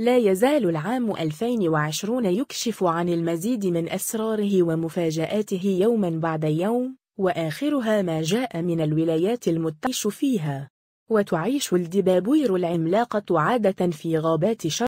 لا يزال العام 2020 يكشف عن المزيد من أسراره ومفاجآته يوما بعد يوم وآخرها ما جاء من الولايات المتعش فيها وتعيش الدبابوير العملاقة عادة في غابات شرق